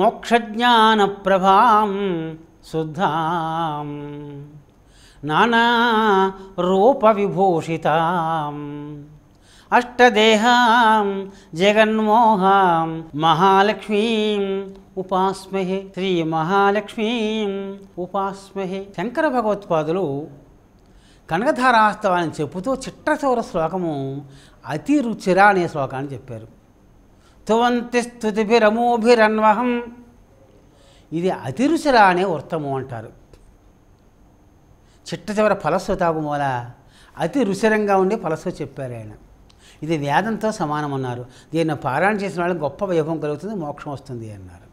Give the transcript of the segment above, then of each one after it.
మోక్షజ్ఞానప్రభాం శుద్ధాం విభూషిత అష్టదేహాం జగన్మోహాం మహాలక్ష్మీం ఉపాస్మహే శ్రీ మహాలక్ష్మీం ఉపాస్మహే శంకర భగవత్పాదులు కనకధారాస్తవాన్ని చెప్పుతూ చిట్టచోర శ్లోకము అతి రుచిర అనే శ్లోకాన్ని చెప్పారు తువంతి స్థుతిభిరమోభిరన్వహం ఇది అతిరుచుల అనే వృత్తము అంటారు చిట్ట చివర ఫలస్వతాపు మూల అతి రుచిరంగా ఉండి ఫలస్వ చెప్పారు ఆయన ఇది వేదంతో సమానం అన్నారు దీన్ని పారాయణ చేసిన వాళ్ళకి గొప్ప వైభవం కలుగుతుంది మోక్షం వస్తుంది అన్నారు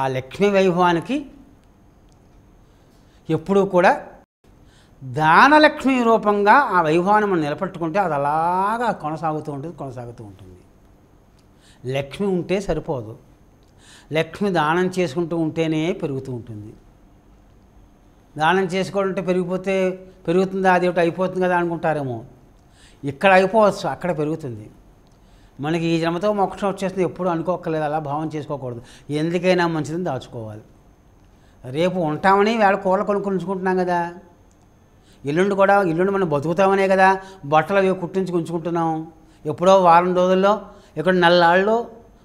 ఆ లక్ష్మీ వైభవానికి ఎప్పుడూ కూడా దానలక్ష్మి రూపంగా ఆ వైభవాన్ని మనం నిలబెట్టుకుంటే అది అలాగా కొనసాగుతూ ఉంటుంది కొనసాగుతూ ఉంటుంది లక్ష్మి ఉంటే సరిపోదు లక్ష్మి దానం చేసుకుంటూ ఉంటేనే పెరుగుతూ ఉంటుంది దానం చేసుకోవాలంటే పెరిగిపోతే పెరుగుతుందా అది ఒకటి అయిపోతుంది కదా అనుకుంటారేమో ఇక్కడ అయిపోవచ్చు అక్కడ పెరుగుతుంది మనకి ఈ జన్మతో మోక్షం వచ్చేస్తుంది ఎప్పుడు అనుకోకలేదు అలా భావం చేసుకోకూడదు ఎందుకైనా మంచిదని దాచుకోవాలి రేపు ఉంటామని వేళ కూరలు కొనుక్కుంచుకుంటున్నాం కదా ఇల్లుండి కూడా ఇల్లుండి మనం బతుకుతామనే కదా బట్టలు అవి కుట్టించి ఎప్పుడో వారం రోజుల్లో ఇక్కడ నల్లాళ్ళు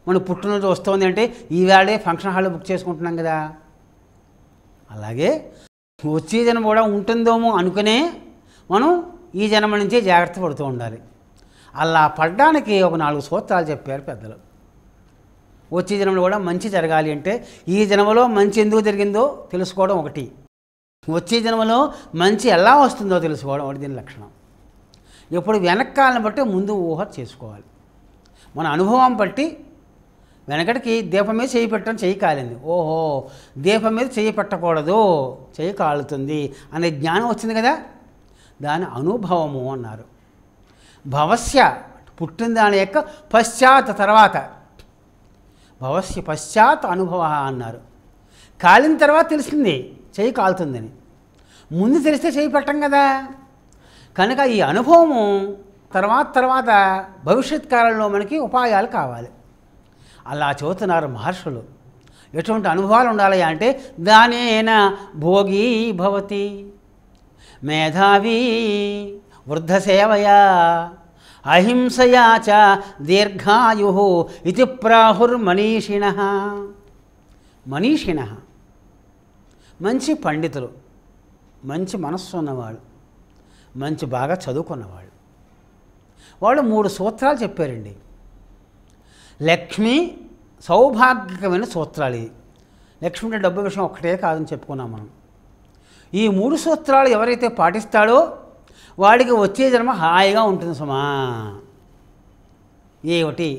మన పుట్టినరోజు వస్తుంది అంటే ఈవేళే ఫంక్షన్ హాల్లో బుక్ చేసుకుంటున్నాం కదా అలాగే వచ్చే జనం కూడా ఉంటుందేమో అనుకునే మనం ఈ జన్మ నుంచే జాగ్రత్త పడుతూ ఉండాలి అలా పడడానికి ఒక నాలుగు సూత్రాలు చెప్పారు పెద్దలు వచ్చే జన్మలో కూడా మంచి జరగాలి అంటే ఈ జన్మలో మంచి ఎందుకు జరిగిందో తెలుసుకోవడం ఒకటి వచ్చే జన్మలో మంచి ఎలా వస్తుందో తెలుసుకోవడం ఒకటి దీని లక్షణం ఎప్పుడు వెనకాలను బట్టి ముందు ఊహ చేసుకోవాలి మన అనుభవం బట్టి వెనకటికి దీపం మీద చేయి పెట్టడం చేయి కాలింది ఓహో దీపం మీద చేయి పెట్టకూడదు చేయి కాలుతుంది అనే జ్ఞానం వచ్చింది కదా దాని అనుభవము అన్నారు భవస్య పుట్టిన దాని యొక్క పశ్చాత్ తర్వాత భవస్య పశ్చాత్ అనుభవ అన్నారు కాలిన తర్వాత తెలిసింది చేయి కాలుతుందని ముందు తెలిస్తే చేయి పెట్టం కదా కనుక ఈ అనుభవము తర్వాత తర్వాత భవిష్యత్ కాలంలో మనకి ఉపాయాలు కావాలి అలా చదువుతున్నారు మహర్షులు ఎటువంటి అనుభవాలు ఉండాలి అంటే దానేన భోగి భవతి మేధావి వృద్ధసేవయా అహింసయా చ దీర్ఘాయు ఇది ప్రాహుర్మనీషిణ మనీషిణ మంచి పండితులు మంచి మనస్సు ఉన్నవాళ్ళు మంచి బాగా చదువుకున్నవాళ్ళు వాళ్ళు మూడు సూత్రాలు చెప్పారండి లక్ష్మి సౌభాగ్యకమైన సూత్రాలు ఇవి లక్ష్మి అంటే డబ్బు విషయం ఒక్కటే కాదని చెప్పుకున్నాం మనం ఈ మూడు సూత్రాలు ఎవరైతే పాటిస్తాడో వాడికి వచ్చే జన్మ హాయిగా ఉంటుంది సుమా ఏమిటి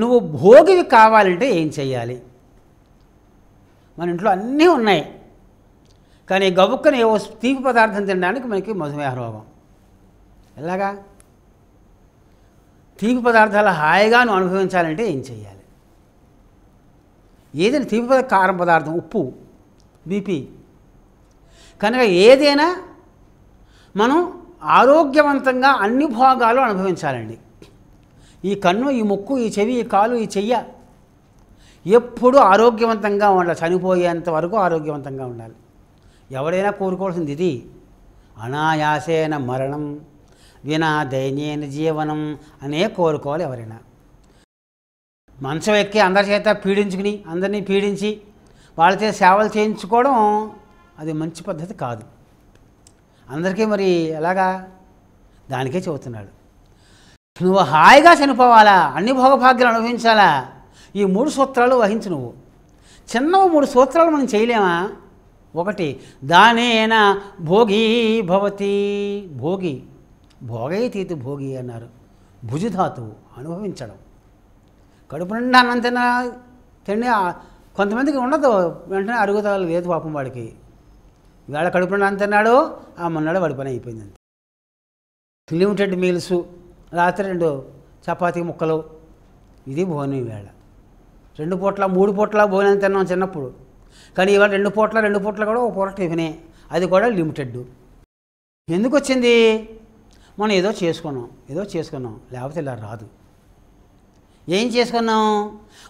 నువ్వు భోగివి కావాలంటే ఏం చేయాలి మన ఇంట్లో అన్నీ ఉన్నాయి కానీ గబుక్కని ఏవో తీపి పదార్థం తినడానికి మనకి మధుమేహ రోగం ఎలాగా తీపి పదార్థాలు హాయిగా నువ్వు అనుభవించాలంటే ఏం చేయాలి ఏదైనా తీపి పదార్థ కారం పదార్థం ఉప్పు బీపీ కనుక ఏదైనా మనం ఆరోగ్యవంతంగా అన్ని భాగాలు అనుభవించాలండి ఈ కన్ను ఈ ముక్కు ఈ చెవి ఈ కాలు ఈ చెయ్య ఎప్పుడూ ఆరోగ్యవంతంగా ఉండాలి చనిపోయేంత వరకు ఆరోగ్యవంతంగా ఉండాలి ఎవరైనా కోరుకోవాల్సింది ఇది అనాయాసేన మరణం వినా దైన్యేన జీవనం అనే కోరుకోవాలి ఎవరైనా మంచం ఎక్కి అందరి చేత పీడించుకుని అందరినీ పీడించి వాళ్ళతో సేవలు చేయించుకోవడం అది మంచి పద్ధతి కాదు అందరికీ మరి ఎలాగా దానికే చెబుతున్నాడు నువ్వు హాయిగా చనిపోవాలా అన్ని భోగభాగ్యాలు అనుభవించాలా ఈ మూడు సూత్రాలు వహించు నువ్వు చిన్న మూడు సూత్రాలు మనం చేయలేమా ఒకటి దానేన భోగి భవతి భోగి భోగైతీతి భోగి అన్నారు భుజధాతువు అనుభవించడం కడుపు నిండా అన్నం తిన్నా తిండి కొంతమందికి ఉండదు వెంటనే అరుగుదల లేదు పాపం వాడికి ఇవాళ కడుపు నిండా తిన్నాడు ఆ మొన్నడు వాడి పని అయిపోయింది అంత లిమిటెడ్ మీల్స్ రాత్రి రెండు చపాతి ముక్కలు ఇది భోజనం ఇవాళ రెండు పూట్ల మూడు పూట్ల భోజనం తిన్నాం చిన్నప్పుడు కానీ ఇవాళ రెండు పూట్ల రెండు పూట్ల కూడా ఒక పూట టిఫినే అది కూడా లిమిటెడ్ ఎందుకు వచ్చింది మనం ఏదో చేసుకున్నాం ఏదో చేసుకున్నాం లేకపోతే ఇలా రాదు ఏం చేసుకున్నాం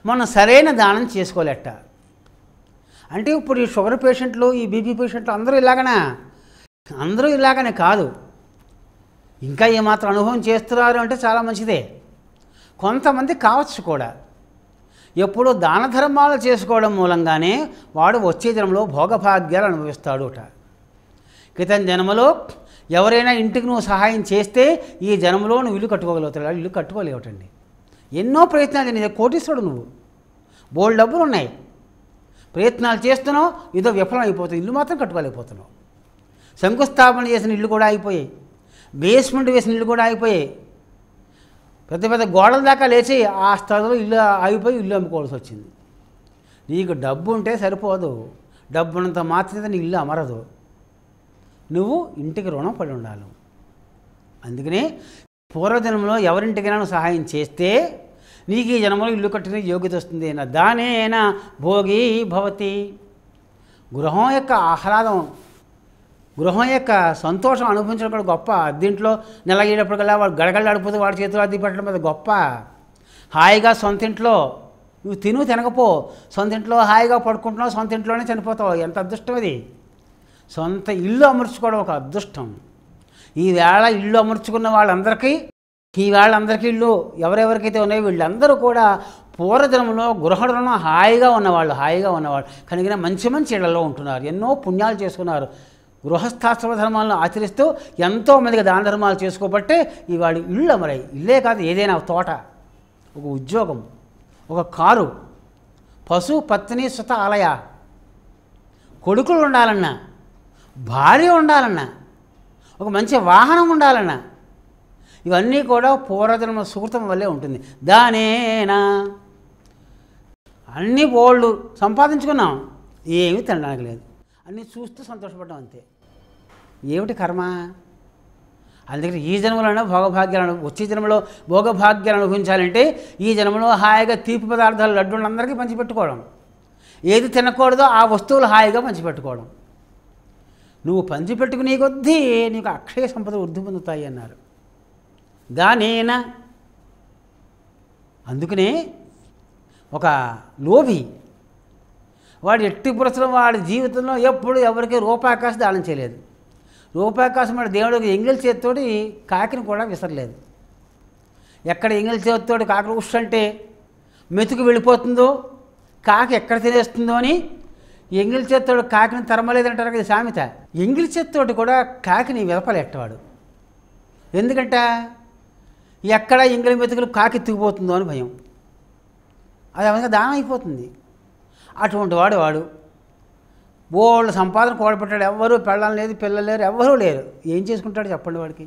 మనం సరైన దానం చేసుకోలేట అంటే ఇప్పుడు ఈ షుగర్ పేషెంట్లు ఈ బీపీ పేషెంట్లు అందరూ ఇలాగనా అందరూ ఇలాగనే కాదు ఇంకా ఏమాత్రం అనుభవం చేస్తున్నారు అంటే చాలా మంచిదే కొంతమంది కావచ్చు కూడా ఎప్పుడూ దాన ధర్మాలు చేసుకోవడం మూలంగానే వాడు వచ్చే జన్మలో భోగభాగ్యాలు అనుభవిస్తాడుట క్రితం జన్మలో ఎవరైనా ఇంటికి నువ్వు సహాయం చేస్తే ఈ జనంలో నువ్వు ఇల్లు కట్టుకోగలుగుతాడు ఇల్లు కట్టుకోలేవటండి ఎన్నో ప్రయత్నాలు నీ కోటీశ్వరుడు నువ్వు బోల్డ్ డబ్బులు ఉన్నాయి ప్రయత్నాలు చేస్తున్నావు ఇదో విఫలం అయిపోతుంది ఇల్లు మాత్రం కట్టుకోలేకపోతున్నావు శంకుస్థాపన చేసిన ఇల్లు కూడా అయిపోయాయి బేస్మెంట్ వేసిన ఇల్లు కూడా అయిపోయాయి పెద్ద పెద్ద గోడల దాకా లేచి ఆ స్థలంలో ఇల్లు ఆగిపోయి ఇల్లు అమ్ముకోవాల్సి వచ్చింది నీకు డబ్బు ఉంటే సరిపోదు ఉన్నంత మాత్రమే నీ ఇల్లు అమరదు నువ్వు ఇంటికి రుణం పడి ఉండాలి అందుకనే పూర్వజన్మలో ఎవరింటికైనా నువ్వు సహాయం చేస్తే నీకు ఈ జన్మలో ఇల్లు కట్టిన యోగ్యత వస్తుంది అయినా భోగి భవతి గృహం యొక్క ఆహ్లాదం గృహం యొక్క సంతోషం అనుభవించడం కూడా గొప్ప దీంట్లో నెల వాడు వాడు అడిపోతే వాడి చేతిలో అద్దె పెట్టడం మీద గొప్ప హాయిగా సొంత ఇంట్లో నువ్వు తిను తినకపో సొంత ఇంట్లో హాయిగా పడుకుంటున్నావు సొంత ఇంట్లోనే చనిపోతావు ఎంత అదృష్టం అది సొంత ఇల్లు అమర్చుకోవడం ఒక అదృష్టం ఈవేళ ఇల్లు అమర్చుకున్న వాళ్ళందరికీ ఈ వాళ్ళందరికీ ఇల్లు ఎవరెవరికైతే ఉన్నాయో వీళ్ళందరూ కూడా పూర్వజనంలో గృహణంలో హాయిగా ఉన్నవాళ్ళు హాయిగా ఉన్నవాళ్ళు కనుక మంచి మంచి ఇళ్లలో ఉంటున్నారు ఎన్నో పుణ్యాలు చేసుకున్నారు గృహస్థాశ్రమ ధర్మాలను ఆచరిస్తూ ఎంతోమందికి దాన ధర్మాలు చేసుకోబట్టే ఇవాళ ఇళ్ళు అమరాయి ఇల్లే కాదు ఏదైనా తోట ఒక ఉద్యోగం ఒక కారు పశు పత్ని సుత ఆలయ కొడుకులు ఉండాలన్నా భార్య ఉండాలన్నా ఒక మంచి వాహనం ఉండాలన్నా ఇవన్నీ కూడా పూర్వజన్మ సుహృతం వల్లే ఉంటుంది దానేనా అన్నీ బోళ్ళు సంపాదించుకున్నాం ఏమీ తినడానికి లేదు అన్నీ చూస్తూ సంతోషపడ్డాం అంతే ఏమిటి కర్మ అందుకని ఈ జన్మలోనే భోగభాగ్యాలను వచ్చే జన్మలో భోగభాగ్యాలను అనుభవించాలంటే ఈ జన్మలో హాయిగా తీపి పదార్థాలు లడ్డూలందరికీ పంచిపెట్టుకోవడం ఏది తినకూడదో ఆ వస్తువులు హాయిగా పంచిపెట్టుకోవడం నువ్వు పంచిపెట్టుకునే కొద్దీ నీకు అక్షయ సంపద వృద్ధి పొందుతాయి అన్నారు దానేనా అందుకనే ఒక లోభి వాడు ఎట్టి పురస్సరం వాడి జీవితంలో ఎప్పుడు ఎవరికి రూపాకాశ దానం చేయలేదు రూపాకాశం వాడు దేవుడికి ఎంగిల్ చేతితోటి కాకిని కూడా విసరలేదు ఎక్కడ ఎంగిల్ చేతితోటి కాకి కూర్చుంటే మెతుకు వెళ్ళిపోతుందో కాకి ఎక్కడ తినేస్తుందో అని ఎంగిలి చేత్తోడు కాకిని తరమలేదంటారు కదా సామెత ఎంగిలి చేత్తోటి కూడా కాకిని వెలపలెట్టవాడు ఎందుకంట ఎక్కడ ఎంగిలి మెతుకులు కాకి తిగిపోతుందో అని భయం అది అవన్నీ దానం అయిపోతుంది అటువంటి వాడు వాడు బోళ్ళ సంపాదన కూడబెట్టాడు ఎవ్వరూ పెళ్ళం లేదు పిల్లలు లేరు ఎవ్వరూ లేరు ఏం చేసుకుంటాడు చెప్పండి వాడికి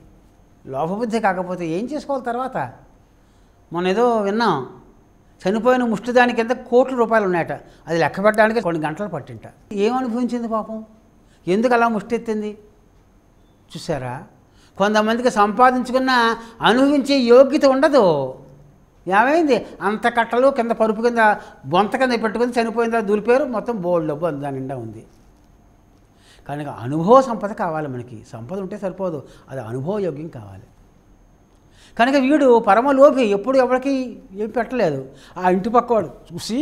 లోపబుద్ధి కాకపోతే ఏం చేసుకోవాలి తర్వాత మొన్న ఏదో విన్నాం చనిపోయిన ముష్టిదాని కింద కోట్ల రూపాయలు ఉన్నాయట అది లెక్క పెట్టడానికి కొన్ని గంటలు పట్టింట ఏమనుభవించింది పాపం ఎందుకు అలా ఎత్తింది చూసారా కొంతమందికి సంపాదించుకున్న అనుభవించే యోగ్యత ఉండదు ఏమైంది అంత కట్టలు కింద పరుపు కింద బొంత కింద పెట్టుకుని చనిపోయిందా దూలిపోయారు మొత్తం బోల్ డబ్బు అందా నిండా ఉంది కనుక అనుభవ సంపద కావాలి మనకి సంపద ఉంటే సరిపోదు అది అనుభవ యోగ్యం కావాలి కనుక వీడు పరమలోభి ఎప్పుడు ఎవరికి ఏం పెట్టలేదు ఆ ఇంటి వాడు చూసి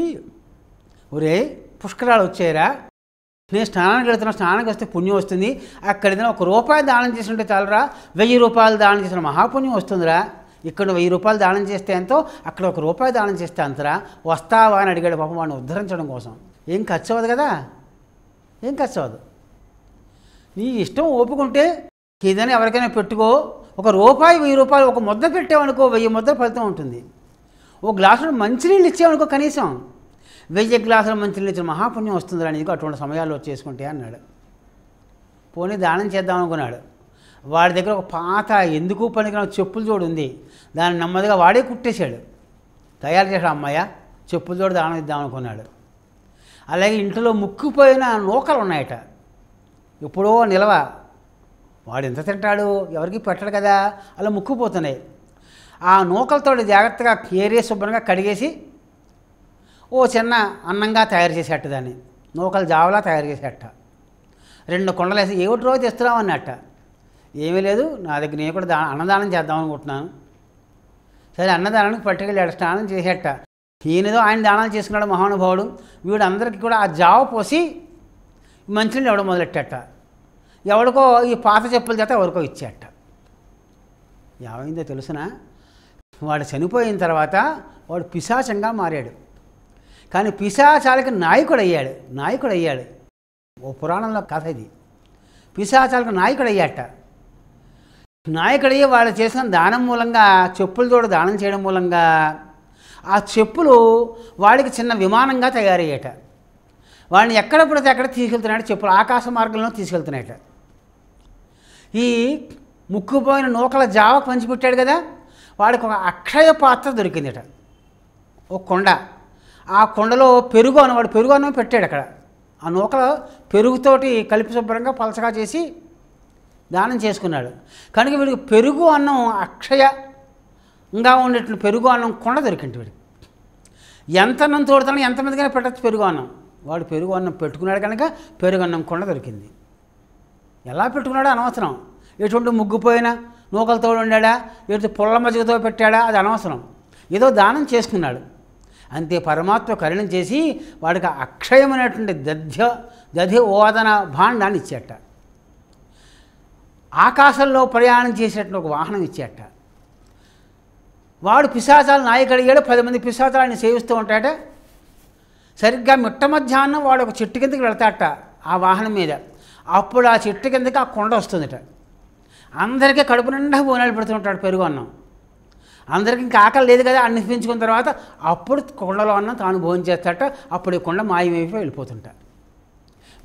ఒరే పుష్కరాలు వచ్చాయరా నేను స్నానానికి వెళ్తున్నా స్నానానికి వస్తే పుణ్యం వస్తుంది అక్కడ ఏదైనా ఒక రూపాయి దానం చేసినట్టు చాలరా వెయ్యి రూపాయలు దానం చేసిన మహాపుణ్యం వస్తుందిరా ఇక్కడ వెయ్యి రూపాయలు దానం చేస్తే ఎంతో అక్కడ ఒక రూపాయి దానం చేస్తే అంతరా వస్తావా అని అడిగాడు పాపం వాడిని ఉద్ధరించడం కోసం ఏం ఖర్చు అవ్వదు కదా ఏం ఖర్చు అవ్వదు నీ ఇష్టం ఓపుకుంటే ఏదైనా ఎవరికైనా పెట్టుకో ఒక రూపాయి వెయ్యి రూపాయలు ఒక ముద్ద పెట్టామనుకో వెయ్యి ముద్ర ఫలితం ఉంటుంది ఒక గ్లాసులో మంచినీళ్ళు ఇచ్చామనుకో కనీసం వెయ్యి గ్లాసులు మంచినీళ్ళు ఇచ్చిన మహాపుణ్యం వస్తుంది అని అటువంటి సమయాల్లో చేసుకుంటే అన్నాడు పోనీ దానం చేద్దాం అనుకున్నాడు వాడి దగ్గర ఒక పాత ఎందుకు పనికిన చెప్పులు చోడు ఉంది దాన్ని నెమ్మదిగా వాడే కుట్టేశాడు తయారు చేశాడు అమ్మాయ చెప్పులు చోడు దానం ఇద్దాం అనుకున్నాడు అలాగే ఇంట్లో ముక్కుపోయిన నూకలు ఉన్నాయట ఎప్పుడో నిలవ వాడు ఎంత తింటాడు ఎవరికి పెట్టడు కదా అలా ముక్కుపోతున్నాయి ఆ నూకలతో జాగ్రత్తగా ఏరే శుభ్రంగా కడిగేసి ఓ చిన్న అన్నంగా తయారు చేసేట దాన్ని నూకలు జావలా తయారు చేసేట రెండు కొండలు వేసి ఏ ఒకటి రోజు తెస్తున్నావు అన్నట్ట ఏమీ లేదు నా దగ్గర నేను కూడా దా అన్నదానం చేద్దాం అనుకుంటున్నాను సరే అన్నదానానికి పట్టుకెళ్ళాడు స్నానం చేసేట ఈయనదో ఆయన దానాలు చేసుకున్నాడు మహానుభావుడు వీడు అందరికీ కూడా ఆ జావ పోసి మంచినీళ్ళు ఇవ్వడం మొదలెట్టేట ఎవరికో ఈ పాత చెప్పుల చేత ఎవరికో ఇచ్చేట ఏమైందో తెలుసిన వాడు చనిపోయిన తర్వాత వాడు పిశాచంగా మారాడు కానీ పిశాచాలకి నాయకుడు అయ్యాడు నాయకుడు అయ్యాడు ఓ పురాణంలో కథ ఇది పిశాచాలకు నాయకుడు అయ్యాట నాయకుడయ్యి వాళ్ళు చేసిన దానం మూలంగా చెప్పులు తోడు దానం చేయడం మూలంగా ఆ చెప్పులు వాడికి చిన్న విమానంగా తయారయ్యాట వాడిని ఎక్కడ పడితే అక్కడ తీసుకెళ్తున్నాడు చెప్పులు ఆకాశ మార్గంలో తీసుకెళ్తున్నాయట ఈ ముక్కుపోయిన నూకల జావకు పంచిపెట్టాడు కదా వాడికి ఒక అక్షయ పాత్ర దొరికిందిట ఒక కొండ ఆ కొండలో పెరుగు వాడు పెరుగు అన్నం పెట్టాడు అక్కడ ఆ నూకలో పెరుగుతోటి కలిపి శుభ్రంగా పలచగా చేసి దానం చేసుకున్నాడు కనుక వీడికి పెరుగు అన్నం అక్షయంగా ఉండేటువంటి పెరుగు అన్నం కొండ దొరికింది వీడికి ఎంత అన్నం తోడుతానో ఎంతమందికైనా పెట్టచ్చు పెరుగు అన్నం వాడు పెరుగు అన్నం పెట్టుకున్నాడు కనుక పెరుగు అన్నం కొండ దొరికింది ఎలా పెట్టుకున్నాడో అనవసరం ఎటువంటి ముగ్గుపోయినా నూకలతో ఉండాడా ఎటు పుల్ల మజ్జిగతో పెట్టాడా అది అనవసరం ఏదో దానం చేసుకున్నాడు అంతే పరమాత్మ కరుణం చేసి వాడికి అక్షయమైనటువంటి దధ్య దధి ఓదన భాండాన్ని ఇచ్చేట ఆకాశంలో ప్రయాణం చేసేటువంటి ఒక వాహనం ఇచ్చేట వాడు పిశాచాలు నాయకుడిగాడు పది మంది పిశాచాలని సేవిస్తూ ఉంటాడ సరిగ్గా మిట్ట మధ్యాహ్నం వాడు ఒక చెట్టు కిందకి వెళతాట ఆ వాహనం మీద అప్పుడు ఆ చెట్టు కిందకి ఆ కొండ వస్తుందిట అందరికీ కడుపు నిండా బోనాలు పెడుతుంటాడు పెరుగు అన్నం అందరికీ ఇంకా ఆకలి లేదు కదా పెంచుకున్న తర్వాత అప్పుడు కొండలో అన్నం తాను భోజనం చేస్తాట అప్పుడు ఈ కొండ మాయమైపోయి వెళ్ళిపోతుంట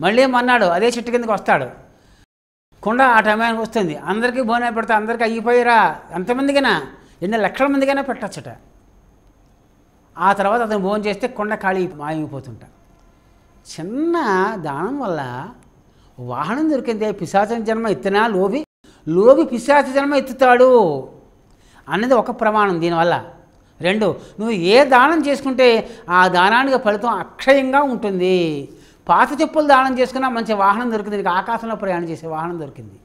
మళ్ళీ మన్నాడు అదే చెట్టు కిందకి వస్తాడు కొండ ఆ టైంకి వస్తుంది అందరికీ బోనాలు పెడతా అందరికీ అయిపోయిరా ఎంతమందికైనా ఎన్ని లక్షల మందికైనా పెట్టచ్చట ఆ తర్వాత అతను భోజనం చేస్తే కొండ ఖాళీ మాయమైపోతుంట చిన్న దానం వల్ల వాహనం దొరికింది పిశాచన జన్మ ఎత్తినా లోభి లోభి పిశాచ జన్మ ఎత్తుతాడు అన్నది ఒక ప్రమాణం దీనివల్ల రెండు నువ్వు ఏ దానం చేసుకుంటే ఆ దానానికి ఫలితం అక్షయంగా ఉంటుంది పాత చెప్పులు దానం చేసుకున్నా మంచి వాహనం దొరికింది నీకు ఆకాశంలో ప్రయాణం చేసే వాహనం దొరికింది